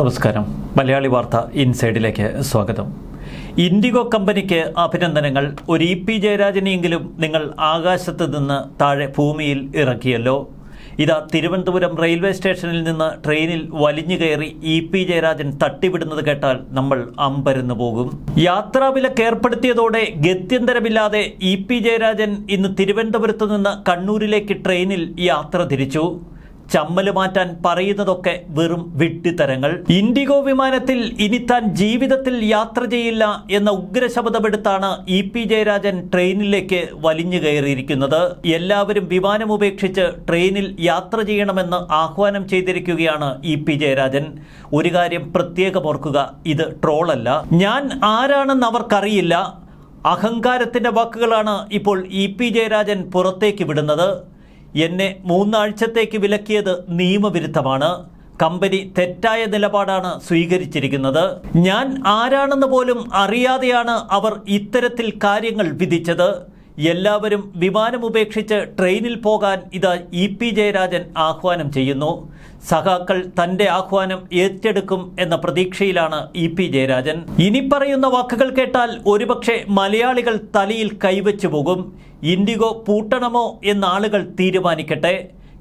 നമസ്കാരം മലയാളി വാർത്ത ഇൻസൈഡിലേക്ക് സ്വാഗതം ഇൻഡിഗോ കമ്പനിക്ക് അഭിനന്ദനങ്ങൾ ഒരു ഇ പി ജയരാജനെയെങ്കിലും നിങ്ങൾ ആകാശത്ത് നിന്ന് താഴെ ഭൂമിയിൽ ഇറക്കിയല്ലോ ഇതാ തിരുവനന്തപുരം റെയിൽവേ സ്റ്റേഷനിൽ നിന്ന് ട്രെയിനിൽ വലിഞ്ഞു കയറി ഇ പി ജയരാജൻ തട്ടിവിടുന്നത് കേട്ടാൽ നമ്മൾ അമ്പരന്ന് പോകും യാത്രാവിലക്ക് ഏർപ്പെടുത്തിയതോടെ ഗത്യന്തരമില്ലാതെ ഇ പി ജയരാജൻ ഇന്ന് തിരുവനന്തപുരത്ത് നിന്ന് കണ്ണൂരിലേക്ക് ട്രെയിനിൽ യാത്ര തിരിച്ചു ചമ്മല് മാറ്റാൻ പറയുന്നതൊക്കെ വെറും വിട്ടിത്തരങ്ങൾ ഇൻഡിഗോ വിമാനത്തിൽ ഇനി താൻ ജീവിതത്തിൽ യാത്ര ചെയ്യില്ല എന്ന ഉഗ്രശബ്ദമെടുത്താണ് ഇ പി ജയരാജൻ ട്രെയിനിലേക്ക് വലിഞ്ഞു കയറിയിരിക്കുന്നത് എല്ലാവരും വിമാനം ഉപേക്ഷിച്ച് ട്രെയിനിൽ യാത്ര ചെയ്യണമെന്ന് ആഹ്വാനം ചെയ്തിരിക്കുകയാണ് ഇ പി ജയരാജൻ ഒരു കാര്യം പ്രത്യേകം ഓർക്കുക ഇത് ട്രോളല്ല ഞാൻ ആരാണെന്ന് അവർക്കറിയില്ല അഹങ്കാരത്തിന്റെ വാക്കുകളാണ് ഇപ്പോൾ ഇ പി ജയരാജൻ പുറത്തേക്ക് വിടുന്നത് എന്നെ മൂന്നാഴ്ചത്തേക്ക് വിലക്കിയത് നിയമവിരുദ്ധമാണ് കമ്പനി തെറ്റായ നിലപാടാണ് സ്വീകരിച്ചിരിക്കുന്നത് ഞാൻ ആരാണെന്ന് പോലും അറിയാതെയാണ് അവർ ഇത്തരത്തിൽ കാര്യങ്ങൾ വിധിച്ചത് എല്ലാവരും വിമാനം ഉപേക്ഷിച്ച് ട്രെയിനിൽ പോകാൻ ഇതാ ഇ പി ജയരാജൻ ആഹ്വാനം ചെയ്യുന്നു സഖാക്കൾ തന്റെ ആഹ്വാനം ഏറ്റെടുക്കും എന്ന പ്രതീക്ഷയിലാണ് ഇ പി ജയരാജൻ ഇനി പറയുന്ന വാക്കുകൾ കേട്ടാൽ ഒരുപക്ഷെ മലയാളികൾ തലയിൽ കൈവച്ചു പോകും ഇൻഡിഗോ പൂട്ടണമോ എന്ന ആളുകൾ തീരുമാനിക്കട്ടെ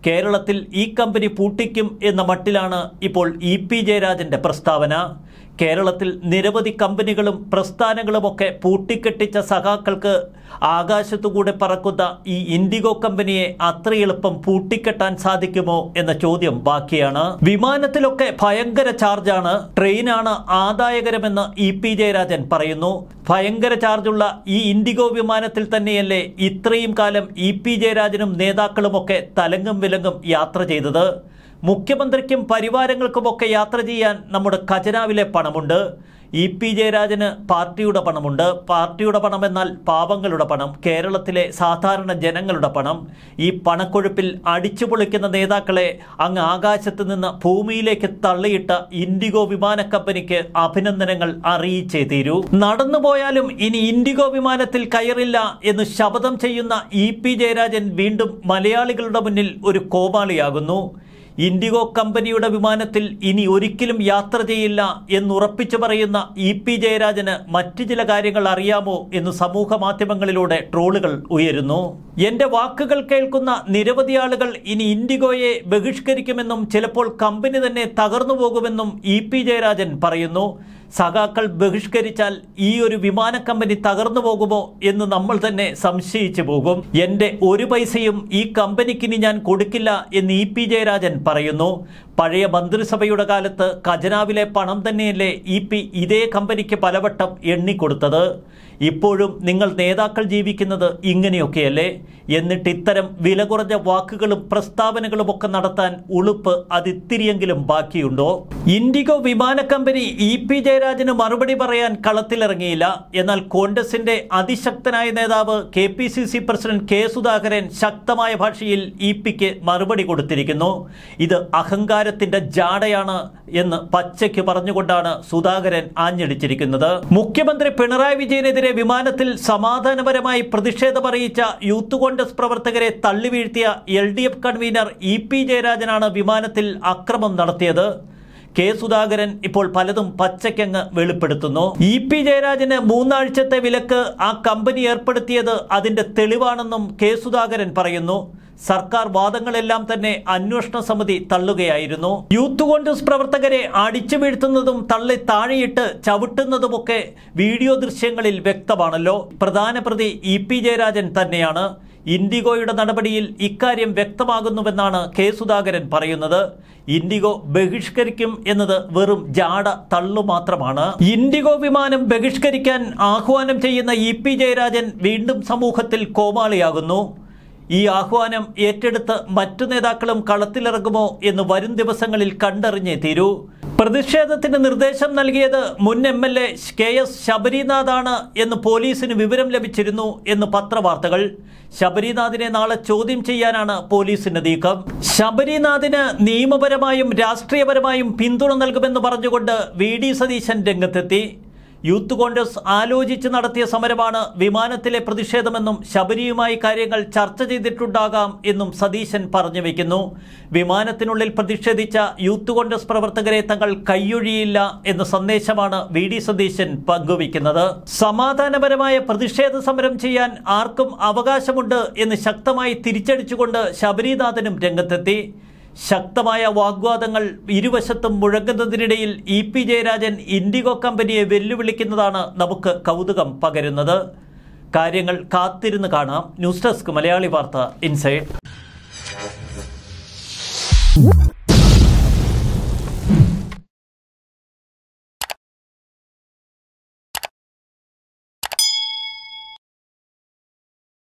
കേരളത്തിൽ ഈ കമ്പനി പൂട്ടിക്കും എന്ന മട്ടിലാണ് ഇപ്പോൾ ഇ പി ജയരാജൻ്റെ പ്രസ്താവന കേരളത്തിൽ നിരവധി കമ്പനികളും പ്രസ്ഥാനങ്ങളുമൊക്കെ പൂട്ടിക്കെട്ടിച്ച സഖാക്കൾക്ക് ആകാശത്തുകൂടെ പറക്കുന്ന ഈ ഇൻഡിഗോ കമ്പനിയെ അത്ര എളുപ്പം പൂട്ടിക്കെട്ടാൻ സാധിക്കുമോ എന്ന ചോദ്യം ബാക്കിയാണ് വിമാനത്തിലൊക്കെ ഭയങ്കര ചാർജാണ് ട്രെയിനാണ് ആദായകരമെന്ന് ഇ പി ജയരാജൻ പറയുന്നു ഭയങ്കര ചാർജുള്ള ഈ ഇൻഡിഗോ വിമാനത്തിൽ തന്നെയല്ലേ ഇത്രയും കാലം ഇ പി ജയരാജനും നേതാക്കളുമൊക്കെ തലങ്ങും വിലങ്ങും യാത്ര ചെയ്തത് മുഖ്യമന്ത്രിക്കും പരിവാരങ്ങൾക്കുമൊക്കെ യാത്ര ചെയ്യാൻ നമ്മുടെ ഖജനാവിലെ പണമുണ്ട് ഇ പി ജയരാജന് പാർട്ടിയുടെ പണമുണ്ട് പാർട്ടിയുടെ പണം എന്നാൽ പാവങ്ങളുടെ പണം കേരളത്തിലെ സാധാരണ ജനങ്ങളുടെ പണം ഈ പണക്കൊഴുപ്പിൽ പൊളിക്കുന്ന നേതാക്കളെ അങ്ങ് ആകാശത്ത് നിന്ന് ഭൂമിയിലേക്ക് തള്ളിയിട്ട ഇൻഡിഗോ വിമാന കമ്പനിക്ക് അഭിനന്ദനങ്ങൾ അറിയിച്ചേ തീരൂ നടന്നുപോയാലും ഇനി ഇൻഡിഗോ വിമാനത്തിൽ കയറില്ല എന്ന് ശപഥം ചെയ്യുന്ന ഇ പി ജയരാജൻ വീണ്ടും മലയാളികളുടെ മുന്നിൽ ഒരു കോമാളിയാകുന്നു ഇൻഡിഗോ കമ്പനിയുടെ വിമാനത്തിൽ ഇനി ഒരിക്കലും യാത്ര ചെയ്യില്ല എന്നുറപ്പിച്ചു പറയുന്ന ഇ പി ജയരാജന് മറ്റു ചില കാര്യങ്ങൾ അറിയാമോ എന്ന് സമൂഹ മാധ്യമങ്ങളിലൂടെ ട്രോളുകൾ ഉയരുന്നു എന്റെ വാക്കുകൾ കേൾക്കുന്ന നിരവധി ആളുകൾ ഇനി ഇൻഡിഗോയെ ബഹിഷ്കരിക്കുമെന്നും ചിലപ്പോൾ കമ്പനി തന്നെ തകർന്നു പോകുമെന്നും ഇ പി ജയരാജൻ പറയുന്നു സഖാക്കൾ ബഹിഷ്കരിച്ചാൽ ഈ ഒരു വിമാന കമ്പനി തകർന്നു പോകുമോ എന്ന് നമ്മൾ തന്നെ സംശയിച്ചു പോകും എൻ്റെ ഒരു പൈസയും ഈ കമ്പനിക്കിനി ഞാൻ കൊടുക്കില്ല എന്ന് ഇ പി ജയരാജൻ പറയുന്നു പഴയ മന്ത്രിസഭയുടെ കാലത്ത് ഖജനാവിലെ പണം തന്നെയല്ലേ ഇ പി ഇതേ കമ്പനിക്ക് പലവട്ടം എണ്ണിക്കൊടുത്തത് ഇപ്പോഴും നിങ്ങൾ നേതാക്കൾ ജീവിക്കുന്നത് ഇങ്ങനെയൊക്കെയല്ലേ എന്നിട്ട് ഇത്തരം വില കുറഞ്ഞ വാക്കുകളും പ്രസ്താവനകളുമൊക്കെ നടത്താൻ ഉളുപ്പ് അതിത്തിരിയെങ്കിലും ബാക്കിയുണ്ടോ ഇൻഡിഗോ വിമാന കമ്പനി ഇ പി ജയരാജന് മറുപടി പറയാൻ കളത്തിലിറങ്ങിയില്ല എന്നാൽ കോൺഗ്രസിന്റെ അതിശക്തനായ നേതാവ് K P C C president K Sudhakaran ശക്തമായ ഭാഷയിൽ ഇ പിക്ക് മറുപടി കൊടുത്തിരിക്കുന്നു ഇത് അഹങ്കാരത്തിന്റെ ജാടയാണ് എന്ന് പച്ചയ്ക്ക് പറഞ്ഞുകൊണ്ടാണ് സുധാകരൻ ആഞ്ഞടിച്ചിരിക്കുന്നത് മുഖ്യമന്ത്രി പിണറായി വിജയനെതിരെ രാവിലെ വിമാനത്തിൽ സമാധാനപരമായി അറിയിച്ച യൂത്ത് കോൺഗ്രസ് പ്രവർത്തകരെ തള്ളിവീഴ്ത്തിയ L D F convener E P ജയരാജനാണ് വിമാനത്തിൽ അക്രമം നടത്തിയത് കെ സുധാകരൻ ഇപ്പോൾ പലതും പച്ചക്കങ്ങ് വെളിപ്പെടുത്തുന്നു ഇ പി ജയരാജന് മൂന്നാഴ്ചത്തെ വിലക്ക് ആ കമ്പനി ഏർപ്പെടുത്തിയത് അതിന്റെ തെളിവാണെന്നും കെ സുധാകരൻ പറയുന്നു സർക്കാർ വാദങ്ങളെല്ലാം തന്നെ അന്വേഷണ സമിതി തള്ളുകയായിരുന്നു യൂത്ത് കോൺഗ്രസ് പ്രവർത്തകരെ അടിച്ചു വീഴ്ത്തുന്നതും തള്ളി താഴെയിട്ട് ചവിട്ടുന്നതുമൊക്കെ വീഡിയോ ദൃശ്യങ്ങളിൽ വ്യക്തമാണല്ലോ പ്രധാന പ്രതി ഇ പി ജയരാജൻ തന്നെയാണ് ഇൻഡിഗോയുടെ നടപടിയിൽ ഇക്കാര്യം വ്യക്തമാകുന്നുവെന്നാണ് കെ സുധാകരൻ പറയുന്നത് ഇൻഡിഗോ ബഹിഷ്കരിക്കും എന്നത് വെറും ജാട തള്ളു മാത്രമാണ് ഇൻഡിഗോ വിമാനം ബഹിഷ്കരിക്കാൻ ആഹ്വാനം ചെയ്യുന്ന ഇ പി ജയരാജൻ വീണ്ടും സമൂഹത്തിൽ കോമാളിയാകുന്നു ഈ ആഹ്വാനം ഏറ്റെടുത്ത് മറ്റു നേതാക്കളും കളത്തിലിറങ്ങുമോ എന്ന് വരും ദിവസങ്ങളിൽ കണ്ടറിഞ്ഞേ തീരൂ പ്രതിഷേധത്തിന് നിർദ്ദേശം നൽകിയത് മുൻ M L A K S ആണ് എന്ന് പോലീസിന് വിവരം ലഭിച്ചിരുന്നു എന്ന് പത്രവാർത്തകൾ ശബരിനാഥിനെ നാളെ ചോദ്യം ചെയ്യാനാണ് പോലീസിന്റെ നീക്കം ശബരിനാഥിന് നിയമപരമായും രാഷ്ട്രീയപരമായും പിന്തുണ നൽകുമെന്ന് പറഞ്ഞുകൊണ്ട് വി ഡി സതീശൻ രംഗത്തെത്തി യൂത്ത് കോൺഗ്രസ് ആലോചിച്ച് നടത്തിയ സമരമാണ് വിമാനത്തിലെ പ്രതിഷേധമെന്നും ശബരിയുമായി കാര്യങ്ങൾ ചർച്ച ചെയ്തിട്ടുണ്ടാകാം എന്നും സതീശൻ പറഞ്ഞു വയ്ക്കുന്നു വിമാനത്തിനുള്ളിൽ പ്രതിഷേധിച്ച യൂത്ത് കോൺഗ്രസ് പ്രവർത്തകരെ തങ്ങൾ കൈയൊഴിയില്ല എന്ന സന്ദേശമാണ് വി ഡി സതീശൻ പങ്കുവയ്ക്കുന്നത് സമാധാനപരമായ പ്രതിഷേധ സമരം ചെയ്യാൻ ആർക്കും അവകാശമുണ്ട് എന്ന് ശക്തമായി തിരിച്ചടിച്ചുകൊണ്ട് ശബരിനാഥനും രംഗത്തെത്തി ശക്തമായ വാഗ്വാദങ്ങൾ ഇരുവശത്തും മുഴങ്ങുന്നതിനിടയിൽ ഇ പി ജയരാജൻ ഇൻഡിഗോ കമ്പനിയെ വെല്ലുവിളിക്കുന്നതാണ് നമുക്ക് കൗതുകം പകരുന്നത് കാര്യങ്ങൾ കാത്തിരുന്ന് കാണാം ന്യൂസ് ഡെസ്ക് മലയാളി വാർത്ത ഇൻസൈഡ്